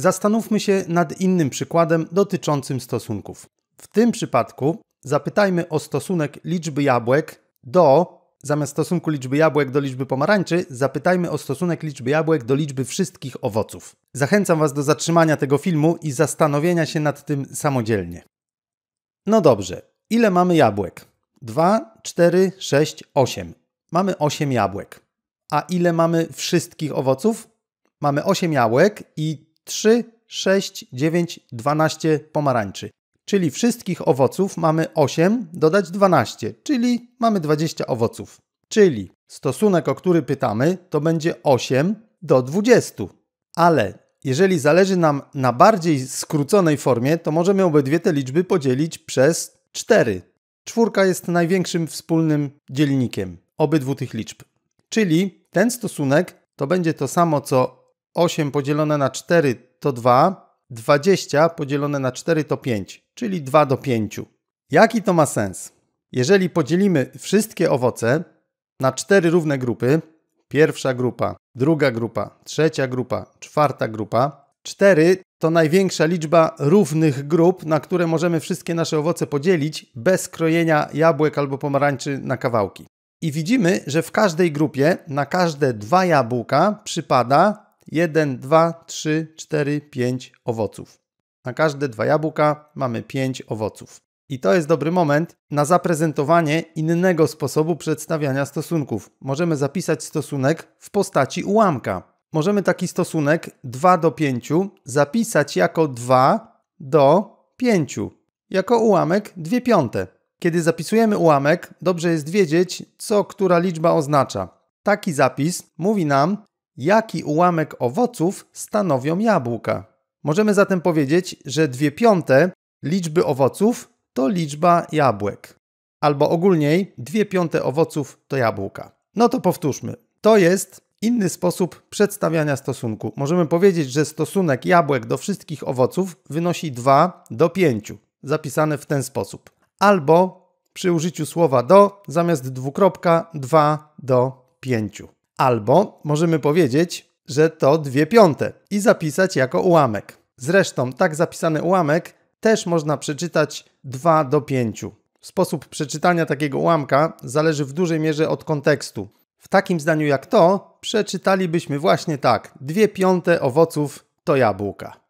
Zastanówmy się nad innym przykładem dotyczącym stosunków. W tym przypadku zapytajmy o stosunek liczby jabłek do, zamiast stosunku liczby jabłek do liczby pomarańczy, zapytajmy o stosunek liczby jabłek do liczby wszystkich owoców. Zachęcam Was do zatrzymania tego filmu i zastanowienia się nad tym samodzielnie. No dobrze, ile mamy jabłek? 2, 4, 6, 8. Mamy 8 jabłek. A ile mamy wszystkich owoców? Mamy 8 jabłek i 3, 6, 9, 12 pomarańczy. Czyli wszystkich owoców mamy 8, dodać 12, czyli mamy 20 owoców. Czyli stosunek, o który pytamy, to będzie 8 do 20. Ale jeżeli zależy nam na bardziej skróconej formie, to możemy obydwie te liczby podzielić przez 4. Czwórka jest największym wspólnym dzielnikiem obydwu tych liczb. Czyli ten stosunek to będzie to samo co 8 podzielone na 4 to 2, 20 podzielone na 4 to 5, czyli 2 do 5. Jaki to ma sens? Jeżeli podzielimy wszystkie owoce na 4 równe grupy, pierwsza grupa, druga grupa, trzecia grupa, czwarta grupa, 4 to największa liczba równych grup, na które możemy wszystkie nasze owoce podzielić bez krojenia jabłek albo pomarańczy na kawałki. I widzimy, że w każdej grupie na każde dwa jabłka przypada 1, 2, 3, 4, 5 owoców. Na każde dwa jabłka mamy 5 owoców. I to jest dobry moment na zaprezentowanie innego sposobu przedstawiania stosunków. Możemy zapisać stosunek w postaci ułamka. Możemy taki stosunek 2 do 5 zapisać jako 2 do 5, jako ułamek 2 piąte. Kiedy zapisujemy ułamek, dobrze jest wiedzieć, co która liczba oznacza. Taki zapis mówi nam, jaki ułamek owoców stanowią jabłka. Możemy zatem powiedzieć, że 2 piąte liczby owoców to liczba jabłek. Albo ogólniej 2 piąte owoców to jabłka. No to powtórzmy. To jest inny sposób przedstawiania stosunku. Możemy powiedzieć, że stosunek jabłek do wszystkich owoców wynosi 2 do 5, zapisane w ten sposób. Albo przy użyciu słowa do zamiast dwukropka 2 do 5. Albo możemy powiedzieć, że to dwie piąte i zapisać jako ułamek. Zresztą tak zapisany ułamek też można przeczytać 2 do 5. Sposób przeczytania takiego ułamka zależy w dużej mierze od kontekstu. W takim zdaniu jak to przeczytalibyśmy właśnie tak: dwie piąte owoców to jabłka.